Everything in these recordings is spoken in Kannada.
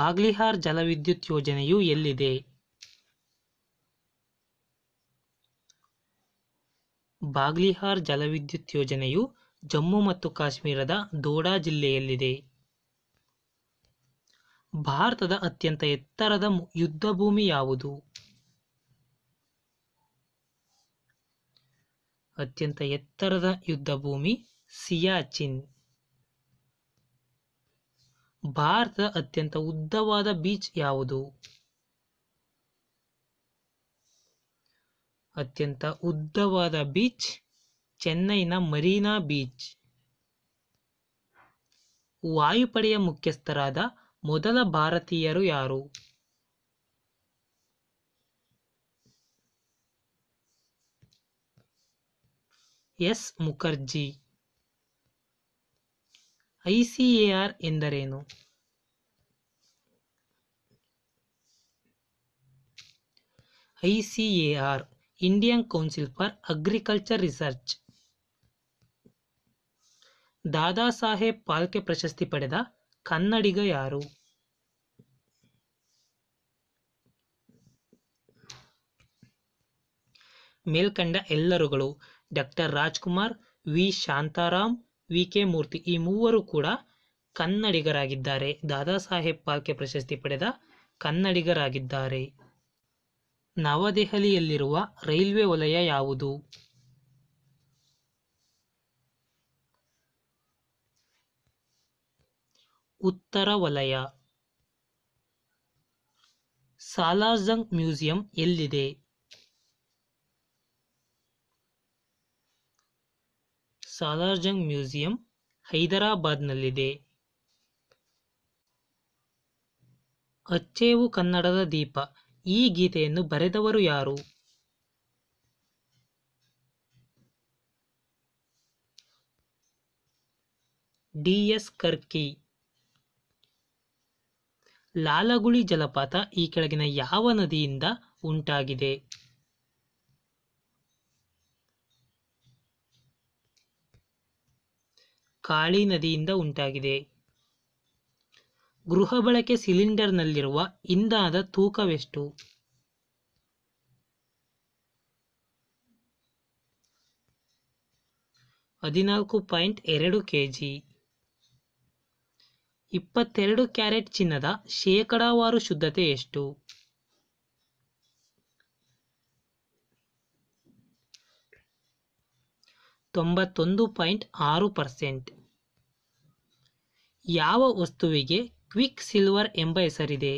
ಬಾಗ್ಲಿಹಾರ್ ಜಲವಿದ್ಯುತ್ ಯೋಜನೆಯು ಎಲ್ಲಿದೆ ಬಾಗ್ಲಿಹಾರ್ ಜಲವಿದ್ಯುತ್ ಯೋಜನೆಯು ಜಮ್ಮು ಮತ್ತು ಕಾಶ್ಮೀರದ ದೋಡಾ ಜಿಲ್ಲೆಯಲ್ಲಿದೆ ಭಾರತದ ಅತ್ಯಂತ ಎತ್ತರದ ಯುದ್ಧ ಭೂಮಿ ಯಾವುದು ಅತ್ಯಂತ ಎತ್ತರದ ಯುದ್ಧ ಭೂಮಿ ಸಿಯಾಚಿನ್ ಭಾರತದ ಅತ್ಯಂತ ಉದ್ದವಾದ ಬೀಚ್ ಯಾವುದು ಅತ್ಯಂತ ಉದ್ದವಾದ ಬೀಚ್ ಚೆನ್ನೈನ ಮರೀನಾ ಬೀಚ್ ವಾಯುಪಡೆಯ ಮುಖ್ಯಸ್ಥರಾದ ಮೊದಲ ಭಾರತೀಯರು ಯಾರು ಎಸ್ ಮುಖರ್ಜಿ ಐ.ಸಿ.ಎ.ಆರ್ ಎಂದರೇನು? ICAR Indian council for agriculture research Saheb Phalke ಪ್ರಶಸ್ತಿ ಪಡೆದ ಕನ್ನಡಿಗ ಯಾರು? ಮೇಲ್ಕಂಡ ಎಲ್ಲರುಗಳು doctor Rajkumar V Shantaram V K Murthy ಈ ಮೂವರು ಕೂಡ ಕನ್ನಡಿಗರಾಗಿದ್ದಾರೆ ದಾದಾ ಸಾಹೇಬ್ ಪಾಲ್ಕೆ ಪ್ರಶಸ್ತಿ ಪಡೆದ ಕನ್ನಡಿಗರಾಗಿದ್ದಾರೆ ನವದೆಹಲಿಯಲ್ಲಿರುವ ರೈಲ್ವೆ ವಲಯ ಯಾವುದು ಉತ್ತರ ವಲಯ ಸಾಲಾರ್ಜಂಗ್ ಮ್ಯೂಸಿಯಂ ಎಲ್ಲಿದೆ ಸಾಲಾರ್ಜಂಗ್ ಮ್ಯೂಸಿಯಂ ಹೈದರಾಬಾದ್ನಲ್ಲಿದೆ ಅಚ್ಚೇವು ಕನ್ನಡದ ದೀಪ ಈ ಗೀತೆಯನ್ನು ಬರೆದವರು ಯಾರು ಡಿ ಎಸ್ ಕರ್ಕಿ ಲಾಲಗುಳಿ ಜಲಪಾತ ಈ ಕೆಳಗಿನ ಯಾವ ನದಿಯಿಂದ ಉಂಟಾಗಿದೆ ಕಾಳಿ ನದಿಯಿಂದ ಉಂಟಾಗಿದೆ ಗೃಹ ಬಳಕೆ ಸಿಲಿಂಡರ್ನಲ್ಲಿರುವ ಇಂಧನದ ತೂಕವೆಷ್ಟು ಹದಿನಾಲ್ಕು ಪಾಯಿಂಟ್ ಎರಡು ಕೆಜಿ ಇಪ್ಪತ್ತೆರಡು ಕ್ಯಾರೆಟ್ ಚಿನ್ನದ ಶೇಕಡಾವಾರು ಶುದ್ಧತೆ ಎಷ್ಟು ತೊಂಬತ್ತೊಂದು ಪಾಯಿಂಟ್ ಆರು ಪರ್ಸೆಂಟ್ ಯಾವ ವಸ್ತುವಿಗೆ ಕ್ವಿಕ್ ಸಿಲ್ವರ್ ಎಂಬ ಹೆಸರಿದೆ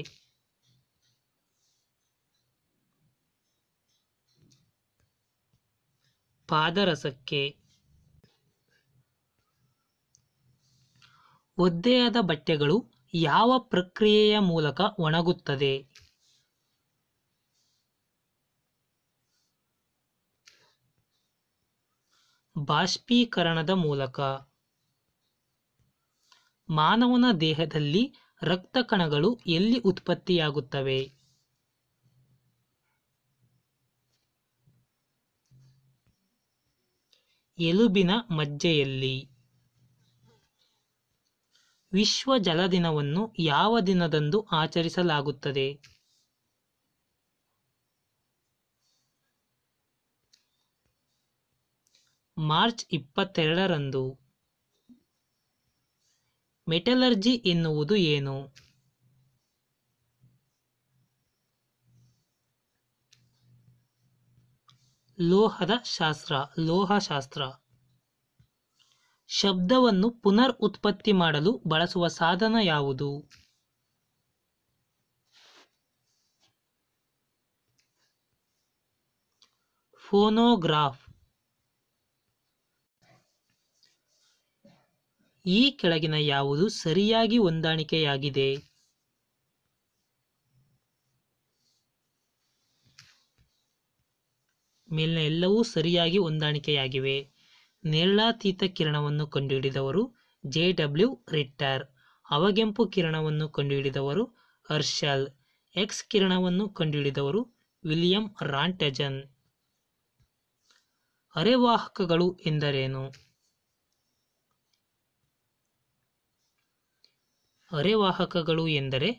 ಪಾದರಸಕ್ಕೆ ಒದ್ದೆಯಾದ ಬಟ್ಟೆಗಳು ಯಾವ ಪ್ರಕ್ರಿಯೆಯ ಮೂಲಕ ಒಣಗುತ್ತದೆ ಬಾಷ್ಪೀಕರಣದ ಮೂಲಕ ಮಾನವನ ದೇಹದಲ್ಲಿ ರಕ್ತ ಕಣಗಳು ಎಲ್ಲಿ ಉತ್ಪತ್ತಿಯಾಗುತ್ತವೆ ಎಲುಬಿನ ಮಜ್ಜೆಯಲ್ಲಿ ವಿಶ್ವ ಜಲ ದಿನವನ್ನು ಯಾವ ದಿನದಂದು ಆಚರಿಸಲಾಗುತ್ತದೆ ಮಾರ್ಚ್ ಇಪ್ಪತ್ತೆರಡರಂದು ಮೆಟಲರ್ಜಿ ಎನ್ನುವುದು ಏನು ಲೋಹದ ಶಾಸ್ತ್ರ ಲೋಹಶಾಸ್ತ್ರ ಶಬ್ದವನ್ನು ಪುನರ್ ಉತ್ಪತ್ತಿ ಮಾಡಲು ಬಳಸುವ ಸಾಧನ ಯಾವುದು ಫೋನೋಗ್ರಾಫ್ ಈ ಕೆಳಗಿನ ಯಾವುದು ಸರಿಯಾಗಿ ಹೊಂದಾಣಿಕೆಯಾಗಿದೆ ಮೇಲಿನ ಎಲ್ಲವೂ ಸರಿಯಾಗಿ ಹೊಂದಾಣಿಕೆಯಾಗಿವೆ ನೇರಳಾತೀತ ಕಿರಣವನ್ನು ಕಂಡುಹಿಡಿದವರು ಜೆ ಡಬ್ಲ್ಯೂ ರಿಟ್ಟರ್ ಅವಗೆಂಪು ಕಿರಣವನ್ನು ಕಂಡುಹಿಡಿದವರು ಹರ್ಷಲ್ ಎಕ್ಸ್ ಕಿರಣವನ್ನು ಕಂಡುಹಿಡಿದವರು ವಿಲಿಯಂ ರಾಂಟಜನ್ ಅರೆವಾಹಕಗಳು ಎಂದರೇನು ಅರೆವಾಹಕಗಳು ಎಂದರೆ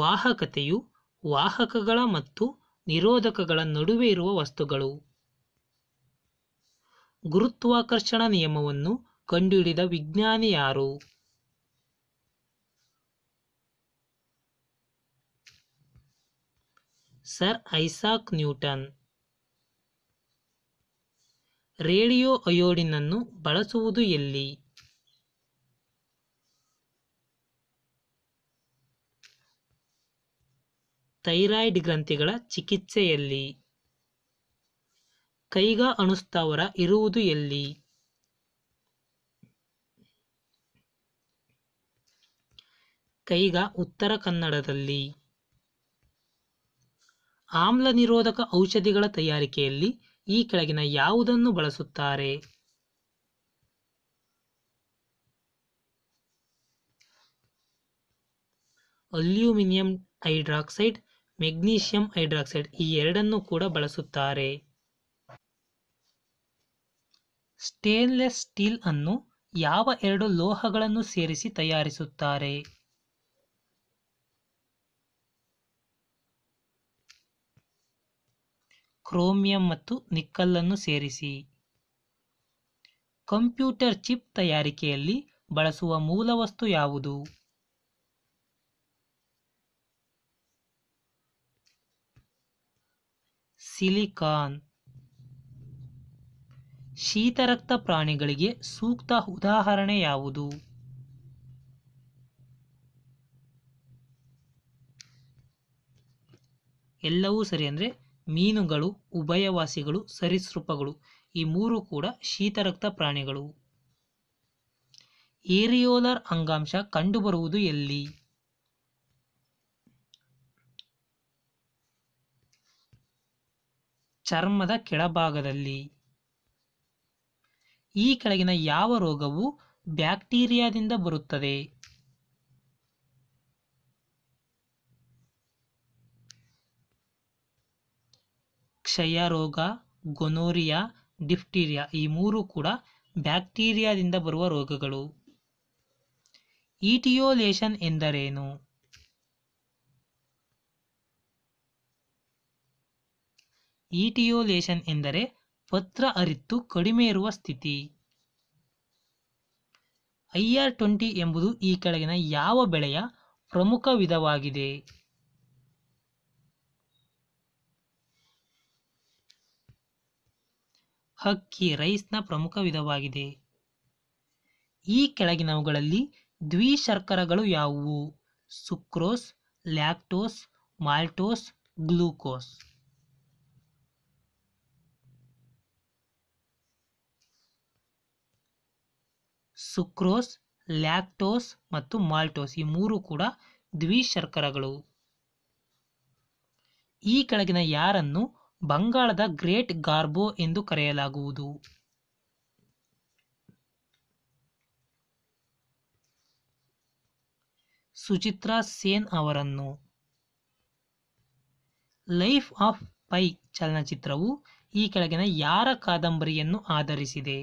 ವಾಹಕತೆಯು ವಾಹಕಗಳ ಮತ್ತು ನಿರೋಧಕಗಳ ನಡುವೆ ಇರುವ ವಸ್ತುಗಳು ಗುರುತ್ವಾಕರ್ಷಣ ನಿಯಮವನ್ನು ಕಂಡುಹಿಡಿದ ವಿಜ್ಞಾನಿ ಯಾರು ಸರ್ ಐಸಾಕ್ ನ್ಯೂಟನ್ ರೇಡಿಯೋ ಅಯೋಡಿನನ್ನು ಬಳಸುವುದು ಎಲ್ಲಿ ಥೈರಾಯ್ಡ್ ಗ್ರಂಥಿಗಳ ಚಿಕಿತ್ಸೆಯಲ್ಲಿ ಎಲ್ಲಿ ಕೈಗ ಅಣುಸ್ಥಾವರ ಇರುವುದು ಎಲ್ಲಿ ಕೈಗ ಉತ್ತರ ಕನ್ನಡದಲ್ಲಿ ಆಮ್ಲ ನಿರೋಧಕ ಔಷಧಿಗಳ ತಯಾರಿಕೆಯಲ್ಲಿ ಈ ಕೆಳಗಿನ ಯಾವುದನ್ನು ಬಳಸುತ್ತಾರೆ ಅಲ್ಯೂಮಿನಿಯಂ ಹೈಡ್ರಾಕ್ಸೈಡ್ ಮೆಗ್ನೀಷಿಯಂ ಹೈಡ್ರಾಕ್ಸೈಡ್ ಈ ಎರಡನ್ನೂ ಕೂಡ ಬಳಸುತ್ತಾರೆ ಸ್ಟೇನ್ಲೆಸ್ ಸ್ಟೀಲ್ ಅನ್ನು ಯಾವ ಎರಡು ಲೋಹಗಳನ್ನು ಸೇರಿಸಿ ತಯಾರಿಸುತ್ತಾರೆ ಕ್ರೋಮಿಯಂ ಮತ್ತು ನಿಕ್ಕಲ್ಲನ್ನು ಸೇರಿಸಿ ಕಂಪ್ಯೂಟರ್ ಚಿಪ್ ತಯಾರಿಕೆಯಲ್ಲಿ ಬಳಸುವ ಮೂಲವಸ್ತು ಯಾವುದು ಸಿಲಿಕಾನ್ ಶೀತರಕ್ತ ಪ್ರಾಣಿಗಳಿಗೆ ಸೂಕ್ತ ಉದಾಹರಣೆ ಯಾವುದು ಎಲ್ಲವೂ ಸರಿ ಅಂದರೆ ಮೀನುಗಳು ಉಭಯವಾಸಿಗಳು ಸರೀಸೃಪಗಳು ಈ ಮೂರು ಕೂಡ ಶೀತರಕ್ತ ಪ್ರಾಣಿಗಳು ಏರಿಯೋಲರ್ ಅಂಗಾಂಶ ಕಂಡುಬರುವುದು ಎಲ್ಲಿ ಚರ್ಮದ ಕೆಳಭಾಗದಲ್ಲಿ ಈ ಕೆಳಗಿನ ಯಾವ ರೋಗವು ಬ್ಯಾಕ್ಟೀರಿಯಾದಿಂದ ಬರುತ್ತದೆ ಕ್ಷಯ ರೋಗ ಗೊನೋರಿಯಾ ಡಿಫ್ಟೀರಿಯಾ ಈ ಮೂರು ಕೂಡ ಬ್ಯಾಕ್ಟೀರಿಯಾದಿಂದ ಬರುವ ರೋಗಗಳು ಈಟಿಯೋಲೇಷನ್ ಎಂದರೇನು ಈಟಿಯೋಲೇಷನ್ ಎಂದರೆ ಪತ್ರ ಅರಿತು ಕಡಿಮೆ ಇರುವ ಸ್ಥಿತಿ ಐಆರ್ ಟ್ವೆಂಟಿ ಎಂಬುದು ಈ ಕೆಳಗಿನ ಯಾವ ಬೆಳೆಯ ಪ್ರಮುಖ ವಿಧವಾಗಿದೆ ಹಕ್ಕಿ ರೈಸ್ನ ಪ್ರಮುಖ ವಿಧವಾಗಿದೆ ಈ ಕೆಳಗಿನವುಗಳಲ್ಲಿ ದ್ವಿಶರ್ಕರಗಳು ಯಾವುವು sucrose lactose maltose glucose sucrose lactose ಮತ್ತು ಮಾಲ್ಟೋಸ್ ಈ ಮೂರು ಕೂಡ ದ್ವಿಶರ್ಕರಗಳು ಈ ಕೆಳಗಿನ ಯಾರನ್ನು ಬಂಗಾಳದ ಗ್ರೇಟ್ ಗಾರ್ಬೋ ಎಂದು ಕರೆಯಲಾಗುವುದು ಸುಚಿತ್ರಾ ಸೇನ್ ಅವರನ್ನು ಲೈಫ್ ಆಫ್ ಪೈ ಚಲನಚಿತ್ರವು ಈ ಕೆಳಗಿನ ಯಾರ ಕಾದಂಬರಿಯನ್ನು ಆಧರಿಸಿದೆ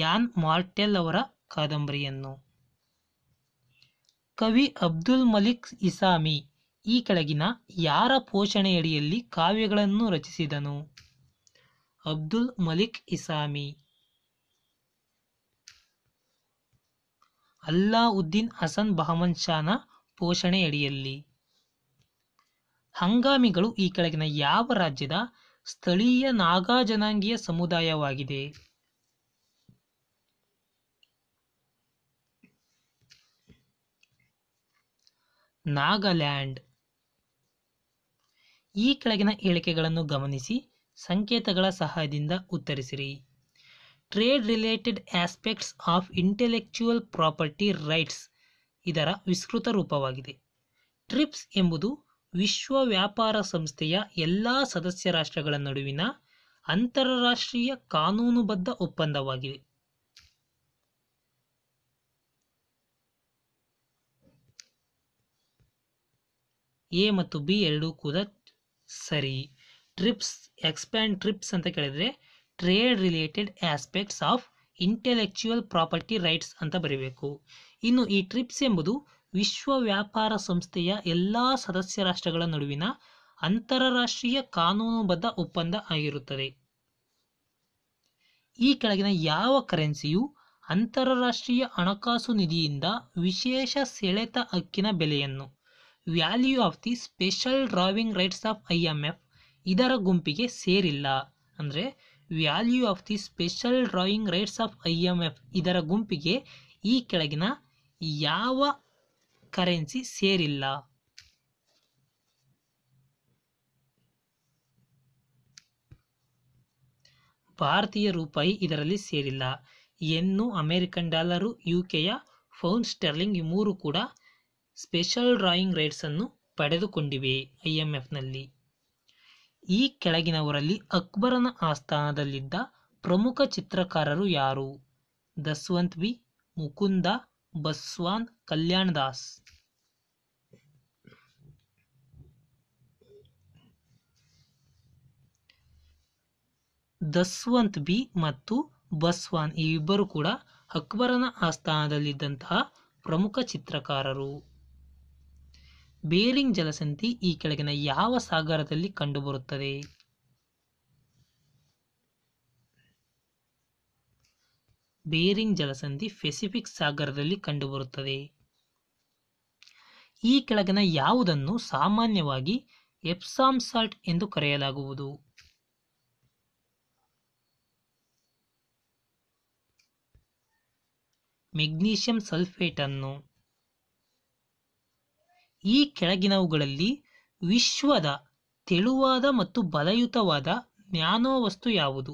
ಯಾನ್ ಮಾರ್ಟೆಲ್ ಅವರ ಕಾದಂಬರಿಯನ್ನು ಕವಿ ಅಬ್ದುಲ್ ಮಲಿಕ್ ಇಸಾಮಿ ಈ ಕೆಳಗಿನ ಯಾರ ಪೋಷಣೆಯಡಿಯಲ್ಲಿ ಕಾವ್ಯಗಳನ್ನು ರಚಿಸಿದನು ಅಬ್ದುಲ್ ಮಲಿಕ್ ಇಸಾಮಿ ಅಲ್ಲಾವುದ್ದೀನ್ ಹಸನ್ ಬಹಮನ್ ಶಾನ ಪೋಷಣೆಯಡಿಯಲ್ಲಿ ಹಂಗಾಮಿಗಳು ಈ ಕೆಳಗಿನ ಯಾವ ರಾಜ್ಯದ ಸ್ಥಳೀಯ ನಾಗಾ ಜನಾಂಗೀಯ ಸಮುದಾಯವಾಗಿದೆ ನಾಗಾಲ್ಯಾಂಡ್ ಈ ಕೆಳಗಿನ ಹೇಳಿಕೆಗಳನ್ನು ಗಮನಿಸಿ ಸಂಕೇತಗಳ ಸಹಾಯದಿಂದ ಉತ್ತರಿಸಿರಿ trade related aspects of intellectual property rights ಇದರ ವಿಸ್ತೃತ ರೂಪವಾಗಿದೆ ಟ್ರಿಪ್ಸ್ ಎಂಬುದು ವಿಶ್ವ ವ್ಯಾಪಾರ ಸಂಸ್ಥೆಯ ಎಲ್ಲ ಸದಸ್ಯ ರಾಷ್ಟ್ರಗಳ ನಡುವಿನ ಅಂತಾರಾಷ್ಟ್ರೀಯ ಕಾನೂನುಬದ್ಧ ಒಪ್ಪಂದವಾಗಿದೆ ಎ ಮತ್ತು ಬಿ ಎರಡೂ ಕೂಡ ಸರಿ ಟ್ರಿಪ್ಸ್ ಎಕ್ಸ್ಪ್ಯಾಂಡ್ ಟ್ರಿಪ್ಸ್ ಅಂತ ಕೇಳಿದ್ರೆ trade related aspects of intellectual property rights ಅಂತ ಬರೀಬೇಕು ಇನ್ನು ಈ ಟ್ರಿಪ್ಸ್ ಎಂಬುದು ವಿಶ್ವ ವ್ಯಾಪಾರ ಸಂಸ್ಥೆಯ ಎಲ್ಲ ಸದಸ್ಯ ರಾಷ್ಟ್ರಗಳ ನಡುವಿನ ಅಂತಾರಾಷ್ಟ್ರೀಯ ಕಾನೂನುಬದ್ಧ ಒಪ್ಪಂದ ಆಗಿರುತ್ತದೆ ಈ ಕೆಳಗಿನ ಯಾವ ಕರೆನ್ಸಿಯು ಅಂತಾರಾಷ್ಟ್ರೀಯ ಹಣಕಾಸು ನಿಧಿಯಿಂದ ವಿಶೇಷ ಸೆಳೆತ ಹಕ್ಕಿನ ಬೆಲೆಯನ್ನು value of the special drawing rights of I M F ಇದರ ಗುಂಪಿಗೆ ಸೇರಿಲ್ಲ ಅಂದರೆ value of the special drawing rights of I M F ಇದರ ಗುಂಪಿಗೆ ಈ ಕೆಳಗಿನ ಯಾವ ಕರೆನ್ಸಿ ಸೇರಿಲ್ಲ ಭಾರತೀಯ ರೂಪಾಯಿ ಇದರಲ್ಲಿ ಸೇರಿಲ್ಲ ಎನ್ನು ಅಮೆರಿಕನ್ ಡಾಲರು ಯು ಕೆಯ ಫೌನ್ ಸ್ಟೆರ್ಲಿಂಗ್ ಈ ಮೂರು ಕೂಡ ಸ್ಪೆಷಲ್ ಡ್ರಾಯಿಂಗ್ ರೈಟ್ಸನ್ನು ಪಡೆದುಕೊಂಡಿವೆ ಎಫ್ನಲ್ಲಿ ಈ ಕೆಳಗಿನವರಲ್ಲಿ ಅಕ್ಬರನ ಆಸ್ಥಾನದಲ್ಲಿದ್ದ ಪ್ರಮುಖ ಚಿತ್ರಕಾರರು ಯಾರು ದಸ್ವಂತ್ ಬಿ ಮುಕುಂದ ಬಸ್ವಾನ್ ಕಲ್ಯಾಣ್ ದಾಸ್ ದಸ್ವಂತ್ ಬಿ ಮತ್ತು ಬಸ್ವಾನ್ ಈ ಇಬ್ಬರು ಕೂಡ ಅಕ್ಬರನ ಆಸ್ಥಾನದಲ್ಲಿದ್ದಂತಹ ಪ್ರಮುಖ ಚಿತ್ರಕಾರರು ಬೇರಿಂಗ್ ಜಲಸಂಧಿ ಈ ಕೆಳಗಿನ ಯಾವ ಸಾಗರದಲ್ಲಿ ಕಂಡುಬರುತ್ತದೆ ಬೇರಿಂಗ್ ಜಲಸಂಧಿ ಪೆಸಿಫಿಕ್ ಸಾಗರದಲ್ಲಿ ಕಂಡುಬರುತ್ತದೆ ಈ ಕೆಳಗಿನ ಯಾವುದನ್ನು ಸಾಮಾನ್ಯವಾಗಿ ಎಪ್ಸಾಮ್ ಸಾಲ್ಟ್ ಎಂದು ಕರೆಯಲಾಗುವುದು ಮೆಗ್ನೀಷಿಯಂ ಸಲ್ಫೇಟನ್ನು ಈ ಕೆಳಗಿನವುಗಳಲ್ಲಿ ವಿಶ್ವದ ತೆಳುವಾದ ಮತ್ತು ಬಲಯುತವಾದ ವಸ್ತು ಯಾವುದು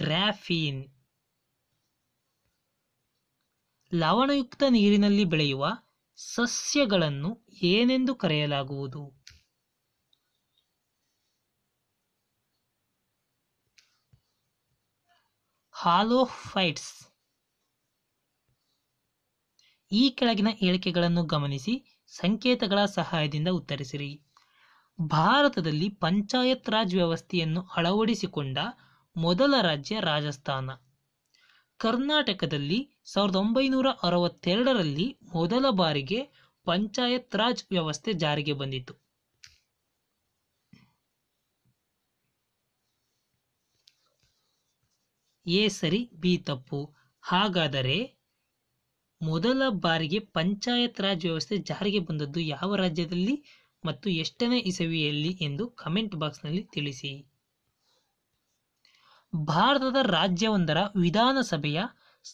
ಗ್ರಾಫೀನ್ ಲವಣಯುಕ್ತ ನೀರಿನಲ್ಲಿ ಬೆಳೆಯುವ ಸಸ್ಯಗಳನ್ನು ಏನೆಂದು ಕರೆಯಲಾಗುವುದು ಹಾಲೋಫೈಟ್ಸ್ ಈ ಕೆಳಗಿನ ಹೇಳಿಕೆಗಳನ್ನು ಗಮನಿಸಿ ಸಂಕೇತಗಳ ಸಹಾಯದಿಂದ ಉತ್ತರಿಸಿರಿ ಭಾರತದಲ್ಲಿ ಪಂಚಾಯತ್ ರಾಜ್ ವ್ಯವಸ್ಥೆಯನ್ನು ಅಳವಡಿಸಿಕೊಂಡ ಮೊದಲ ರಾಜ್ಯ ರಾಜಸ್ಥಾನ ಕರ್ನಾಟಕದಲ್ಲಿ ಸಾವಿರದ ಒಂಬೈನೂರ ಅರವತ್ತೆರಡರಲ್ಲಿ ಮೊದಲ ಬಾರಿಗೆ ಪಂಚಾಯತ್ ರಾಜ್ ವ್ಯವಸ್ಥೆ ಜಾರಿಗೆ ಬಂದಿತು ಎ ಸರಿ ಬಿ ತಪ್ಪು ಹಾಗಾದರೆ ಮೊದಲ ಬಾರಿಗೆ ಪಂಚಾಯತ್ ರಾಜ್ ವ್ಯವಸ್ಥೆ ಜಾರಿಗೆ ಬಂದದ್ದು ಯಾವ ರಾಜ್ಯದಲ್ಲಿ ಮತ್ತು ಎಷ್ಟನೇ ಇಸವಿಯಲ್ಲಿ ಎಂದು ಕಮೆಂಟ್ ಬಾಕ್ಸ್ನಲ್ಲಿ ತಿಳಿಸಿ ಭಾರತದ ರಾಜ್ಯವೊಂದರ ವಿಧಾನಸಭೆಯ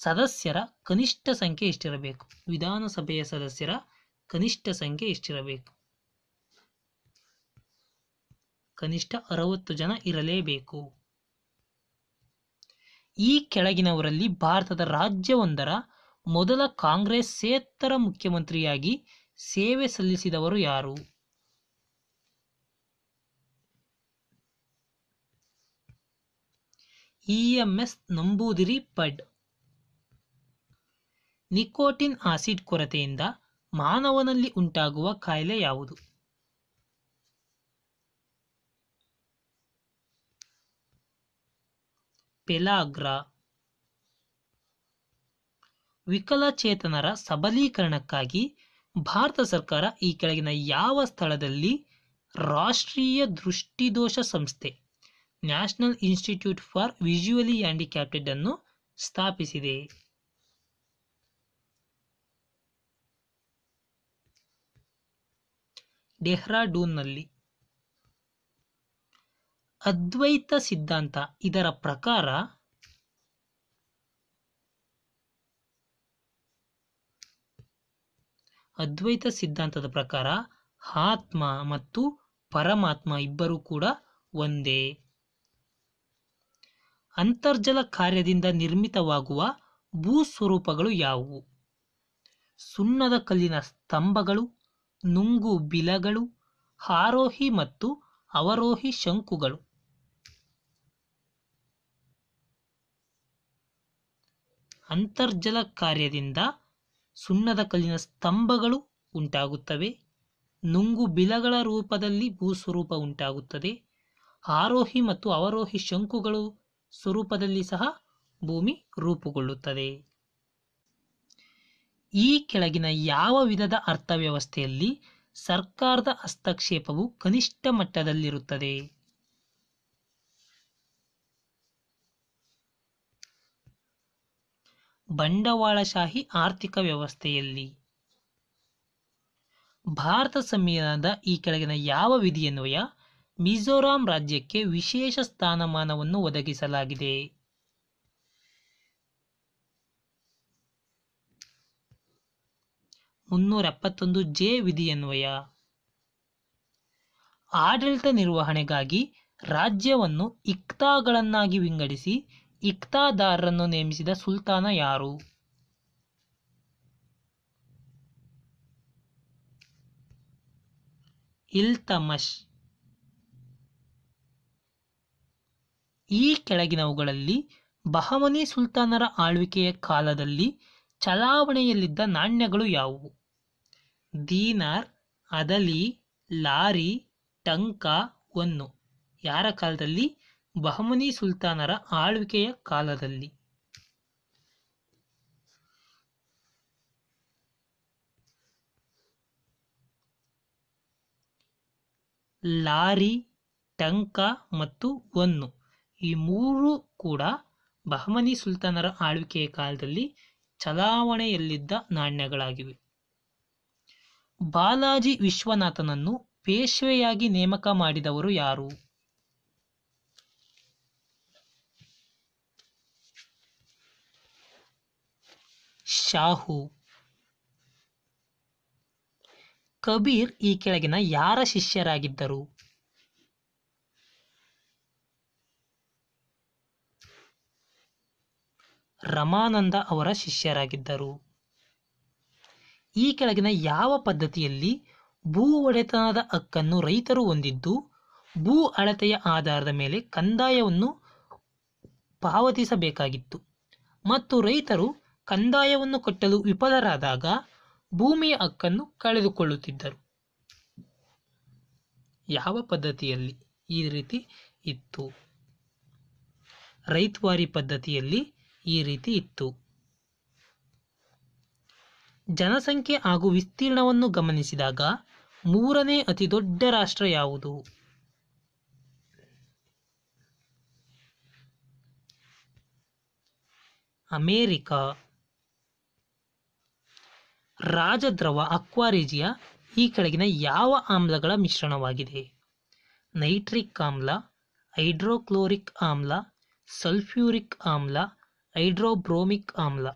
ಸದಸ್ಯರ ಕನಿಷ್ಠ ಸಂಖ್ಯೆ ಎಷ್ಟಿರಬೇಕು ವಿಧಾನಸಭೆಯ ಸದಸ್ಯರ ಕನಿಷ್ಠ ಸಂಖ್ಯೆ ಎಷ್ಟಿರಬೇಕು ಕನಿಷ್ಠ ಅರವತ್ತು ಜನ ಇರಲೇಬೇಕು ಈ ಕೆಳಗಿನವರಲ್ಲಿ ಭಾರತದ ರಾಜ್ಯವೊಂದರ ಮೊದಲ ಸೇತರ ಮುಖ್ಯಮಂತ್ರಿಯಾಗಿ ಸೇವೆ ಸಲ್ಲಿಸಿದವರು ಯಾರು EMS Namboodiripad nicotine acid ಕೊರತೆಯಿಂದ ಮಾನವನಲ್ಲಿ ಉಂಟಾಗುವ ಕಾಯಿಲೆ ಯಾವುದು ಪೆಲಾಗ್ರಾ ವಿಕಲಚೇತನರ ಸಬಲೀಕರಣಕ್ಕಾಗಿ ಭಾರತ ಸರ್ಕಾರ ಈ ಕೆಳಗಿನ ಯಾವ ಸ್ಥಳದಲ್ಲಿ ರಾಷ್ಟ್ರೀಯ ದೃಷ್ಟಿದೋಷ ಸಂಸ್ಥೆ national institute for visually handicapped ಅನ್ನು ಸ್ಥಾಪಿಸಿದೆ ಡೆಹ್ರಾಡೂನ್ನಲ್ಲಿ ಅದ್ವೈತ ಸಿದ್ಧಾಂತ ಇದರ ಪ್ರಕಾರ ಅದ್ವೈತ ಸಿದ್ಧಾಂತದ ಪ್ರಕಾರ ಆತ್ಮ ಮತ್ತು ಪರಮಾತ್ಮ ಇಬ್ಬರೂ ಕೂಡ ಒಂದೇ ಅಂತರ್ಜಲ ಕಾರ್ಯದಿಂದ ನಿರ್ಮಿತವಾಗುವ ಭೂಸ್ವರೂಪಗಳು ಯಾವುವು ಸುಣ್ಣದ ಕಲ್ಲಿನ ಸ್ತಂಭಗಳು ನುಂಗು ಬಿಲಗಳು ಆರೋಹಿ ಮತ್ತು ಅವರೋಹಿ ಶಂಕುಗಳು ಅಂತರ್ಜಲ ಕಾರ್ಯದಿಂದ ಸುಣ್ಣದ ಕಲ್ಲಿನ ಸ್ತಂಭಗಳು ಉಂಟಾಗುತ್ತವೆ ಬಿಲಗಳ ರೂಪದಲ್ಲಿ ಸ್ವರೂಪ ಉಂಟಾಗುತ್ತದೆ ಆರೋಹಿ ಮತ್ತು ಅವರೋಹಿ ಶಂಕುಗಳು ಸ್ವರೂಪದಲ್ಲಿ ಸಹ ಭೂಮಿ ರೂಪುಗೊಳ್ಳುತ್ತದೆ ಈ ಕೆಳಗಿನ ಯಾವ ವಿಧದ ಅರ್ಥವ್ಯವಸ್ಥೆಯಲ್ಲಿ ಸರ್ಕಾರದ ಹಸ್ತಕ್ಷೇಪವು ಕನಿಷ್ಠ ಮಟ್ಟದಲ್ಲಿರುತ್ತದೆ ಬಂಡವಾಳಶಾಹಿ ಆರ್ಥಿಕ ವ್ಯವಸ್ಥೆಯಲ್ಲಿ ಭಾರತ ಸಂವಿಧಾನದ ಈ ಕೆಳಗಿನ ಯಾವ ವಿಧಿಯನ್ವಯ ಮಿಜೋರಾಂ ರಾಜ್ಯಕ್ಕೆ ವಿಶೇಷ ಸ್ಥಾನಮಾನವನ್ನು ಒದಗಿಸಲಾಗಿದೆ ಮುನ್ನೂರ ಎಪ್ಪತ್ತೊಂದು ಜೆ ವಿಧಿಯನ್ವಯ ಆಡಳಿತ ನಿರ್ವಹಣೆಗಾಗಿ ರಾಜ್ಯವನ್ನು ಇಕ್ತಾಗಳನ್ನಾಗಿ ವಿಂಗಡಿಸಿ ಇಕ್ತಾದಾರರನ್ನು ನೇಮಿಸಿದ ಸುಲ್ತಾನ ಯಾರು ಇಲ್ತಮಶ್ ಈ ಕೆಳಗಿನವುಗಳಲ್ಲಿ ಬಹಮನಿ ಸುಲ್ತಾನರ ಆಳ್ವಿಕೆಯ ಕಾಲದಲ್ಲಿ ಚಲಾವಣೆಯಲ್ಲಿದ್ದ ನಾಣ್ಯಗಳು ಯಾವುವು ದೀನಾರ್ ಅದಲಿ ಲಾರಿ ಟಂಕ ಒನ್ನು ಯಾರ ಕಾಲದಲ್ಲಿ ಬಹಮನಿ ಸುಲ್ತಾನರ ಆಳ್ವಿಕೆಯ ಕಾಲದಲ್ಲಿ ಲಾರಿ ಟಂಕ ಮತ್ತು ಒನ್ನು ಈ ಮೂರು ಕೂಡ ಬಹಮನಿ ಸುಲ್ತಾನರ ಆಳ್ವಿಕೆಯ ಕಾಲದಲ್ಲಿ ಚಲಾವಣೆಯಲ್ಲಿದ್ದ ನಾಣ್ಯಗಳಾಗಿವೆ ಬಾಲಾಜಿ ವಿಶ್ವನಾಥನನ್ನು ಪೇಶ್ವೆಯಾಗಿ ನೇಮಕ ಮಾಡಿದವರು ಯಾರು ಶಾಹು ಕಬೀರ್ ಈ ಕೆಳಗಿನ ಯಾರ ಶಿಷ್ಯರಾಗಿದ್ದರು ರಮಾನಂದ ಅವರ ಶಿಷ್ಯರಾಗಿದ್ದರು ಈ ಕೆಳಗಿನ ಯಾವ ಪದ್ಧತಿಯಲ್ಲಿ ಭೂ ಒಡೆತನದ ಹಕ್ಕನ್ನು ರೈತರು ಹೊಂದಿದ್ದು ಭೂ ಅಳತೆಯ ಆಧಾರದ ಮೇಲೆ ಕಂದಾಯವನ್ನು ಪಾವತಿಸಬೇಕಾಗಿತ್ತು ಮತ್ತು ರೈತರು ಕಂದಾಯವನ್ನು ಕಟ್ಟಲು ವಿಫಲರಾದಾಗ ಭೂಮಿಯ ಹಕ್ಕನ್ನು ಕಳೆದುಕೊಳ್ಳುತ್ತಿದ್ದರು ಯಾವ ಪದ್ಧತಿಯಲ್ಲಿ ಈ ರೀತಿ ಇತ್ತು ರೈತವಾರಿ ಪದ್ಧತಿಯಲ್ಲಿ ಈ ರೀತಿ ಇತ್ತು ಜನಸಂಖ್ಯೆ ಹಾಗೂ ವಿಸ್ತೀರ್ಣವನ್ನು ಗಮನಿಸಿದಾಗ ಮೂರನೇ ಅತಿ ದೊಡ್ಡ ರಾಷ್ಟ್ರ ಯಾವುದು ಅಮೇರಿಕಾ ರಾಜದ್ರವ ಅಕ್ವಾರಿಜಿಯ ಈ ಕೆಳಗಿನ ಯಾವ ಆಮ್ಲಗಳ ಮಿಶ್ರಣವಾಗಿದೆ ನೈಟ್ರಿಕ್ ಆಮ್ಲ ಹೈಡ್ರೋಕ್ಲೋರಿಕ್ ಆಮ್ಲ ಸಲ್ಫ್ಯೂರಿಕ್ ಆಮ್ಲ ಹೈಡ್ರೋಬ್ರೋಮಿಕ್ ಆಮ್ಲ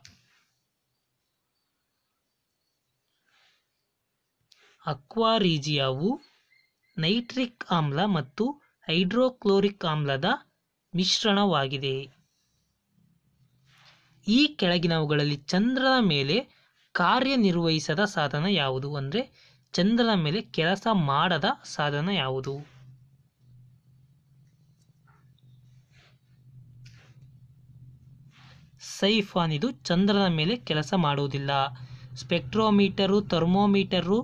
ಅಕ್ವಾರಿಜಿಯಾವು ನೈಟ್ರಿಕ್ ಆಮ್ಲ ಮತ್ತು ಹೈಡ್ರೋಕ್ಲೋರಿಕ್ ಆಮ್ಲದ ಮಿಶ್ರಣವಾಗಿದೆ ಈ ಕೆಳಗಿನವುಗಳಲ್ಲಿ ಚಂದ್ರನ ಮೇಲೆ ಕಾರ್ಯನಿರ್ವಹಿಸದ ಸಾಧನ ಯಾವುದು ಅಂದರೆ ಚಂದ್ರನ ಮೇಲೆ ಕೆಲಸ ಮಾಡದ ಸಾಧನ ಯಾವುದು ಸೈಫಾನ್ ಇದು ಚಂದ್ರನ ಮೇಲೆ ಕೆಲಸ ಮಾಡುವುದಿಲ್ಲ ಸ್ಪೆಕ್ಟ್ರೋಮೀಟರು ಥರ್ಮೋಮೀಟರು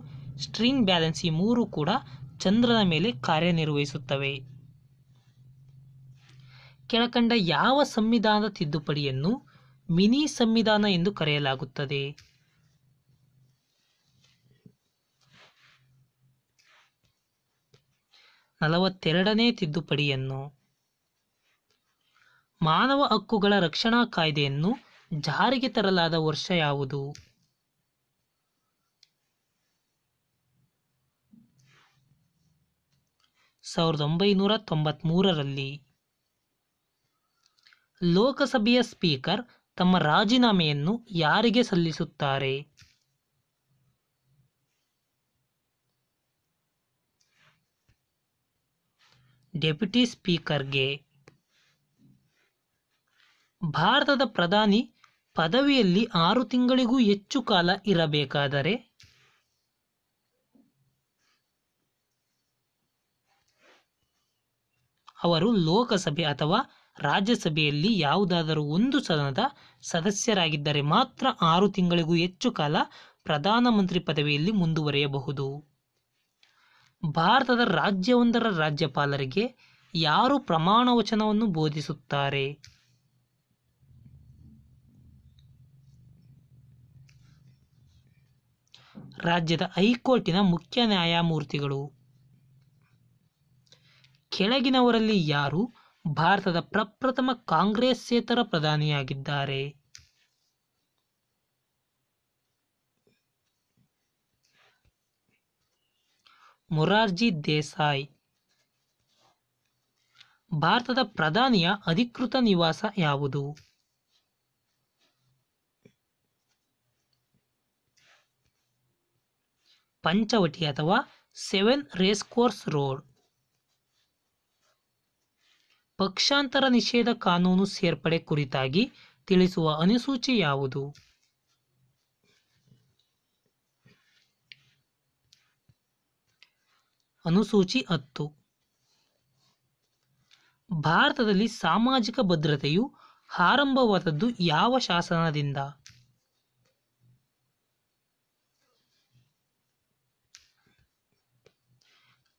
ಸ್ಟ್ರಿಂಗ್ ಬ್ಯಾಲೆನ್ಸ್ ಈ ಮೂರು ಕೂಡ ಚಂದ್ರನ ಮೇಲೆ ಕಾರ್ಯನಿರ್ವಹಿಸುತ್ತವೆ ಕೆಳಕಂಡ ಯಾವ ಸಂವಿಧಾನದ ತಿದ್ದುಪಡಿಯನ್ನು ಮಿನಿ ಸಂವಿಧಾನ ಎಂದು ಕರೆಯಲಾಗುತ್ತದೆ ನಲವತ್ತೆರಡನೇ ತಿದ್ದುಪಡಿಯನ್ನು ಮಾನವ ಹಕ್ಕುಗಳ ರಕ್ಷಣಾ ಕಾಯ್ದೆಯನ್ನು ಜಾರಿಗೆ ತರಲಾದ ವರ್ಷ ಯಾವುದು ಸಾವಿರದ ಒಂಬೈನೂರ ತೊಂಬತ್ಮೂರರಲ್ಲಿ ಲೋಕಸಭೆಯ ಸ್ಪೀಕರ್ ತಮ್ಮ ರಾಜೀನಾಮೆಯನ್ನು ಯಾರಿಗೆ ಸಲ್ಲಿಸುತ್ತಾರೆ ಡೆಪ್ಯುಟಿ ಸ್ಪೀಕರ್ಗೆ ಭಾರತದ ಪ್ರಧಾನಿ ಪದವಿಯಲ್ಲಿ ಆರು ತಿಂಗಳಿಗೂ ಹೆಚ್ಚು ಕಾಲ ಇರಬೇಕಾದರೆ ಅವರು ಲೋಕಸಭೆ ಅಥವಾ ರಾಜ್ಯಸಭೆಯಲ್ಲಿ ಯಾವುದಾದರೂ ಒಂದು ಸದನದ ಸದಸ್ಯರಾಗಿದ್ದರೆ ಮಾತ್ರ ಆರು ತಿಂಗಳಿಗೂ ಹೆಚ್ಚು ಕಾಲ ಪ್ರಧಾನಮಂತ್ರಿ ಪದವಿಯಲ್ಲಿ ಮುಂದುವರಿಯಬಹುದು ಭಾರತದ ರಾಜ್ಯವೊಂದರ ರಾಜ್ಯಪಾಲರಿಗೆ ಯಾರು ಪ್ರಮಾಣ ವಚನವನ್ನು ಬೋಧಿಸುತ್ತಾರೆ ರಾಜ್ಯದ ಹೈಕೋರ್ಟಿನ ಮುಖ್ಯ ನ್ಯಾಯಮೂರ್ತಿಗಳು ಕೆಳಗಿನವರಲ್ಲಿ ಯಾರು ಭಾರತದ ಪ್ರಪ್ರಥಮ ಕಾಂಗ್ರೆಸ್ಸೇತರ ಪ್ರಧಾನಿಯಾಗಿದ್ದಾರೆ ಮೊರಾರ್ಜಿ ದೇಸಾಯ್ ಭಾರತದ ಪ್ರಧಾನಿಯ ಅಧಿಕೃತ ನಿವಾಸ ಯಾವುದು ಪಂಚವಟಿ ಅಥವಾ ಸೆವೆನ್ ರೇಸ್ ಕೋರ್ಸ್ ರೋಡ್ ಪಕ್ಷಾಂತರ ನಿಷೇಧ ಕಾನೂನು ಸೇರ್ಪಡೆ ಕುರಿತಾಗಿ ತಿಳಿಸುವ ಅನುಸೂಚಿ ಯಾವುದು ಅನುಸೂಚಿ ಹತ್ತು ಭಾರತದಲ್ಲಿ ಸಾಮಾಜಿಕ ಭದ್ರತೆಯು ಆರಂಭವಾದದ್ದು ಯಾವ ಶಾಸನದಿಂದ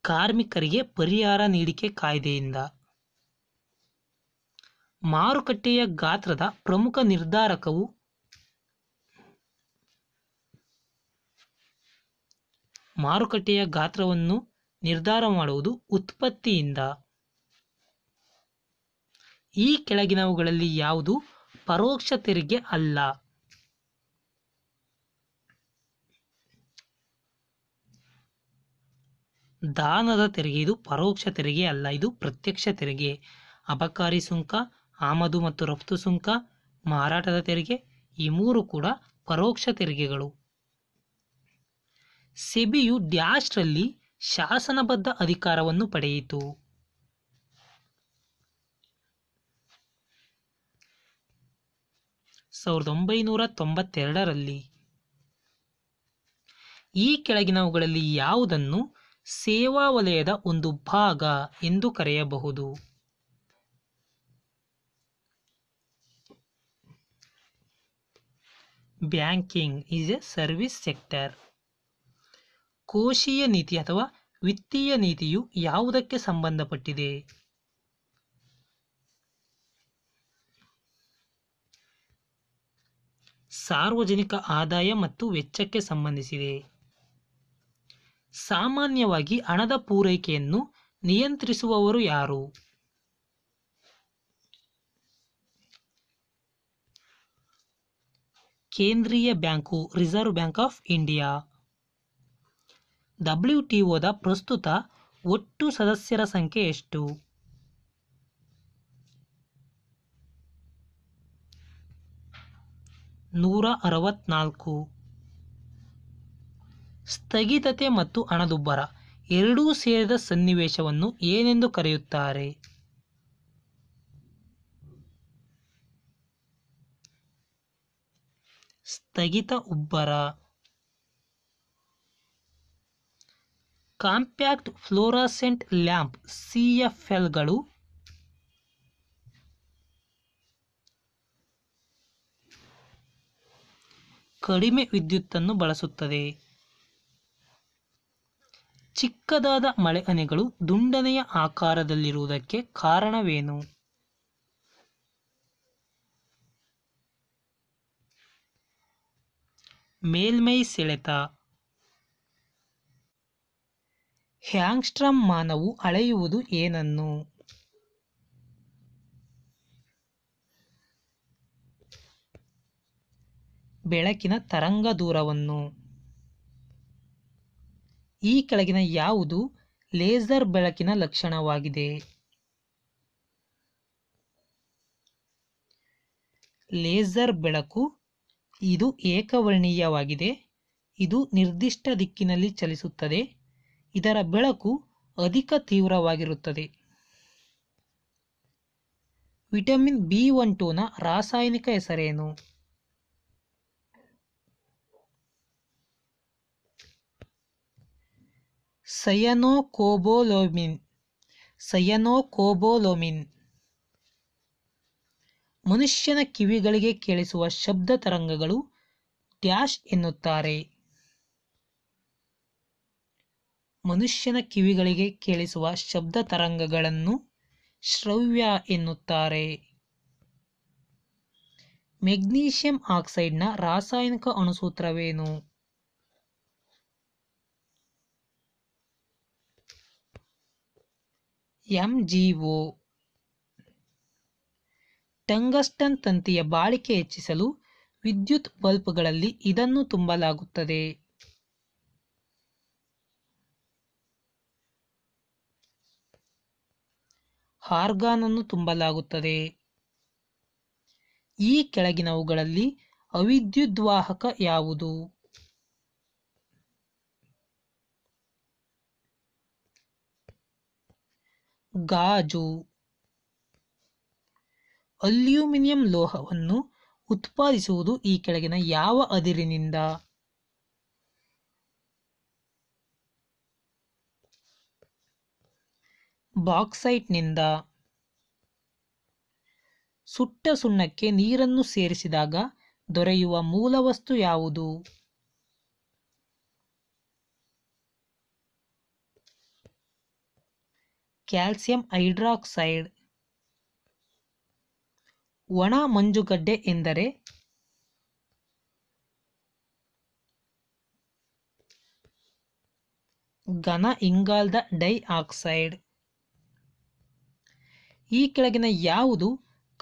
ಕಾರ್ಮಿಕರಿಗೆ ಪರಿಹಾರ ನೀಡಿಕೆ ಕಾಯ್ದೆಯಿಂದ ಮಾರುಕಟ್ಟೆಯ ಗಾತ್ರದ ಪ್ರಮುಖ ನಿರ್ಧಾರಕವು ಮಾರುಕಟ್ಟೆಯ ಗಾತ್ರವನ್ನು ನಿರ್ಧಾರ ಮಾಡುವುದು ಉತ್ಪತ್ತಿಯಿಂದ ಈ ಕೆಳಗಿನವುಗಳಲ್ಲಿ ಯಾವುದು ಪರೋಕ್ಷ ತೆರಿಗೆ ಅಲ್ಲ ದಾನದ ತೆರಿಗೆ ಇದು ಪರೋಕ್ಷ ತೆರಿಗೆ ಅಲ್ಲ ಇದು ಪ್ರತ್ಯಕ್ಷ ತೆರಿಗೆ ಅಬಕಾರಿ ಸುಂಕ ಆಮದು ಮತ್ತು ರಫ್ತು ಸುಂಕ ಮಾರಾಟದ ತೆರಿಗೆ ಈ ಮೂರು ಕೂಡ ಪರೋಕ್ಷ ತೆರಿಗೆಗಳು ಸೆಬಿಯು ಡ್ಯಾಶ್ರಲ್ಲಿ ಶಾಸನಬದ್ಧ ಅಧಿಕಾರವನ್ನು ಪಡೆಯಿತು ಸಾವಿರದ ಒಂಬೈನೂರ ತೊಂಬತ್ತೆರಡರಲ್ಲಿ ಈ ಕೆಳಗಿನವುಗಳಲ್ಲಿ ಯಾವುದನ್ನು ಸೇವಾ ವಲಯದ ಒಂದು ಭಾಗ ಎಂದು ಕರೆಯಬಹುದು banking is a service sector ಕೋಶೀಯ ನೀತಿ ಅಥವಾ ವಿತ್ತೀಯ ನೀತಿಯು ಯಾವುದಕ್ಕೆ ಸಂಬಂಧಪಟ್ಟಿದೆ ಸಾರ್ವಜನಿಕ ಆದಾಯ ಮತ್ತು ವೆಚ್ಚಕ್ಕೆ ಸಂಬಂಧಿಸಿದೆ ಸಾಮಾನ್ಯವಾಗಿ ಹಣದ ಪೂರೈಕೆಯನ್ನು ನಿಯಂತ್ರಿಸುವವರು ಯಾರು ಕೇಂದ್ರೀಯ bank reserve bank of India W T ಒದ ಪ್ರಸ್ತುತ ಒಟ್ಟು ಸದಸ್ಯರ ಸಂಖ್ಯೆ ಎಷ್ಟು ನೂರ ಅರವತ್ನಾಲ್ಕು ಸ್ಥಗಿತತೆ ಮತ್ತು ಹಣದುಬ್ಬರ ಎರಡೂ ಸೇರಿದ ಸನ್ನಿವೇಶವನ್ನು ಏನೆಂದು ಕರೆಯುತ್ತಾರೆ ಸ್ಥಗಿತ ಉಬ್ಬರ compact fluorescent lamp C F ಎಲ್ಗಳು ಕಡಿಮೆ ವಿದ್ಯುತ್ತನ್ನು ಬಳಸುತ್ತದೆ ಚಿಕ್ಕದಾದ ಮಳೆ ಅನೆಗಳು ದುಂಡನೆಯ ಆಕಾರದಲ್ಲಿರುವುದಕ್ಕೆ ಕಾರಣವೇನು ಮೇಲ್ಮೈ ಸೆಳೆತ ಹ್ಯಾಂಗ್ಸ್ಟ್ರಮ್ ಮಾನವು ಅಳೆಯುವುದು ಏನನ್ನು ಬೆಳಕಿನ ತರಂಗ ದೂರವನ್ನು ಈ ಕೆಳಗಿನ ಯಾವುದು ಲೇಸರ್ ಬೆಳಕಿನ ಲಕ್ಷಣವಾಗಿದೆ ಲೇಸರ್ ಬೆಳಕು ಇದು ಏಕವರ್ಣೀಯವಾಗಿದೆ ಇದು ನಿರ್ದಿಷ್ಟ ದಿಕ್ಕಿನಲ್ಲಿ ಚಲಿಸುತ್ತದೆ ಇದರ ಬೆಳಕು ಅಧಿಕ ತೀವ್ರವಾಗಿರುತ್ತದೆ ವಿಟಮಿನ್ ಬಿ ಒನ್ ಟೂನ ರಾಸಾಯನಿಕ ಹೆಸರೇನು ಸಯನೋಕೋಬೋಲೋಮಿನ್ ಸಯನೋಕೋಬೋಲೋಮಿನ್ ಮನುಷ್ಯನ ಕಿವಿಗಳಿಗೆ ಕೇಳಿಸುವ ಶಬ್ದ ತರಂಗಗಳು ಡ್ಯಾಶ್ ಎನ್ನುತ್ತಾರೆ ಮನುಷ್ಯನ ಕಿವಿಗಳಿಗೆ ಕೇಳಿಸುವ ಶಬ್ದ ತರಂಗಗಳನ್ನು ಶ್ರವ್ಯ ಎನ್ನುತ್ತಾರೆ ಮೆಗ್ನೀಷಿಯಂ ಆಕ್ಸೈಡ್ನ ರಾಸಾಯನಿಕ ಅಣುಸೂತ್ರವೇನು ಎಂಜಿಒ ಟಂಗಸ್ಟನ್ ತಂತಿಯ ಬಾಳಿಕೆ ಹೆಚ್ಚಿಸಲು ವಿದ್ಯುತ್ ಬಲ್ಬ್ಗಳಲ್ಲಿ ಇದನ್ನು ತುಂಬಲಾಗುತ್ತದೆ ಅನ್ನು ತುಂಬಲಾಗುತ್ತದೆ ಈ ಕೆಳಗಿನವುಗಳಲ್ಲಿ ಅವಿದ್ಯುದ್ವಾಹಕ ಯಾವುದು ಗಾಜು ಅಲ್ಯೂಮಿನಿಯಂ ಲೋಹವನ್ನು ಉತ್ಪಾದಿಸುವುದು ಈ ಕೆಳಗಿನ ಯಾವ ಅದಿರಿನಿಂದ ಬಾಕ್ಸೈಟ್ನಿಂದ ಸುಟ್ಟ ಸುಣ್ಣಕ್ಕೆ ನೀರನ್ನು ಸೇರಿಸಿದಾಗ ದೊರೆಯುವ ಮೂಲವಸ್ತು ಯಾವುದು ಕ್ಯಾಲ್ಸಿಯಂ ಹೈಡ್ರಾಕ್ಸೈಡ್ ಒಣ ಮಂಜುಗಡ್ಡೆ ಎಂದರೆ ಘನ ಇಂಗಾಲದ ಡೈಆಕ್ಸೈಡ್ ಈ ಕೆಳಗಿನ ಯಾವುದು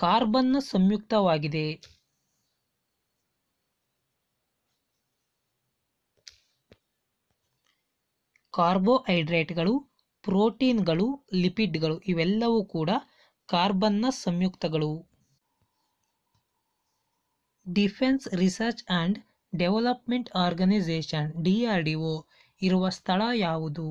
ಕಾರ್ಬನ್ನ ಸಂಯುಕ್ತವಾಗಿದೆ ಕಾರ್ಬೋಹೈಡ್ರೇಟ್ಗಳು ಪ್ರೋಟೀನ್ಗಳು ಲಿಪಿಡ್ಗಳು ಇವೆಲ್ಲವೂ ಕೂಡ ಕಾರ್ಬನ್ನ ಸಂಯುಕ್ತಗಳು defence research and development organisation D ಇರುವ ಸ್ಥಳ ಯಾವುದು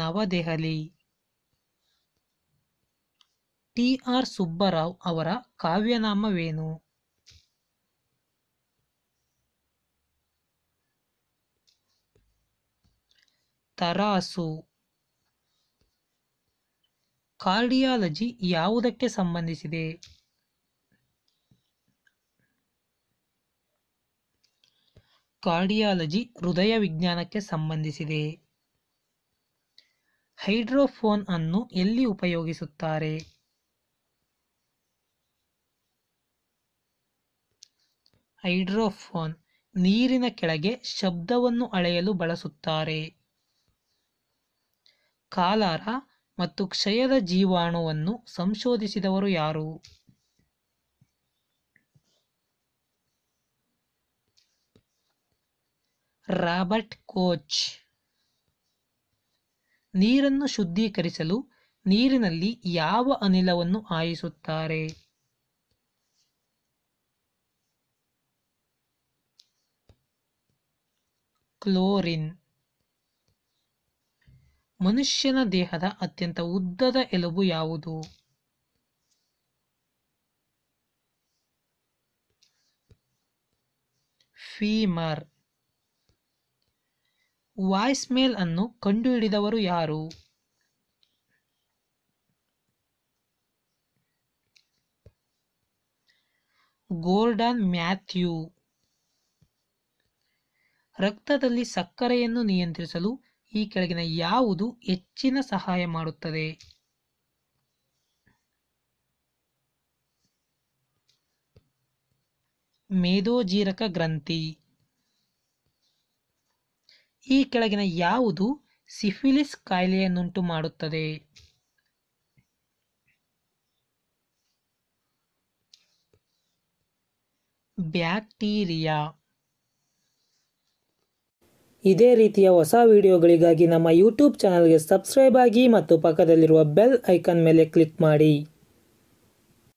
ನವದೆಹಲಿ ಟಿ ಆರ್ ಸುಬ್ಬರಾವ್ ಅವರ ಕಾವ್ಯನಾಮವೇನು ತರಾಸು ಕಾರ್ಡಿಯಾಲಜಿ ಯಾವುದಕ್ಕೆ ಸಂಬಂಧಿಸಿದೆ ಕಾರ್ಡಿಯಾಲಜಿ ಹೃದಯ ವಿಜ್ಞಾನಕ್ಕೆ ಸಂಬಂಧಿಸಿದೆ ಹೈಡ್ರೋಫೋನ್ ಅನ್ನು ಎಲ್ಲಿ ಉಪಯೋಗಿಸುತ್ತಾರೆ ಹೈಡ್ರೋಫೋನ್ ನೀರಿನ ಕೆಳಗೆ ಶಬ್ದವನ್ನು ಅಳೆಯಲು ಬಳಸುತ್ತಾರೆ ಕಾಲಾರ ಮತ್ತು ಕ್ಷಯದ ಜೀವಾಣುವನ್ನು ಸಂಶೋಧಿಸಿದವರು ಯಾರು ರಾಬರ್ಟ್ ಕೋಚ್ ನೀರನ್ನು ಶುದ್ಧೀಕರಿಸಲು ನೀರಿನಲ್ಲಿ ಯಾವ ಅನಿಲವನ್ನು ಆಯಿಸುತ್ತಾರೆ. ಕ್ಲೋರಿನ್ ಮನುಷ್ಯನ ದೇಹದ ಅತ್ಯಂತ ಉದ್ದದ ಎಲುಬು ಯಾವುದು ಫೀಮರ್ ವಾಯ್ಸ್ ಮೇಲ್ ಅನ್ನು ಕಂಡುಹಿಡಿದವರು ಯಾರು ಗೋರ್ಡನ್ ಮ್ಯಾಥ್ಯೂ ರಕ್ತದಲ್ಲಿ ಸಕ್ಕರೆಯನ್ನು ನಿಯಂತ್ರಿಸಲು ಈ ಕೆಳಗಿನ ಯಾವುದು ಹೆಚ್ಚಿನ ಸಹಾಯ ಮಾಡುತ್ತದೆ ಮೇಧೋಜೀರಕ ಗ್ರಂಥಿ ಈ ಕೆಳಗಿನ ಯಾವುದು ಸಿಫಿಲಿಸ್ ಕಾಯಿಲೆಯನ್ನುಂಟು ಮಾಡುತ್ತದೆ ಬ್ಯಾಕ್ಟೀರಿಯಾ ಇದೇ ರೀತಿಯ ಹೊಸ ವಿಡಿಯೋಗಳಿಗಾಗಿ ನಮ್ಮ ಯೂಟ್ಯೂಬ್ ಚಾನಲ್ಗೆ ಸಬ್ಸ್ಕ್ರೈಬ್ ಆಗಿ ಮತ್ತು ಪಕ್ಕದಲ್ಲಿರುವ ಬೆಲ್ ಐಕನ್ ಮೇಲೆ ಕ್ಲಿಕ್ ಮಾಡಿ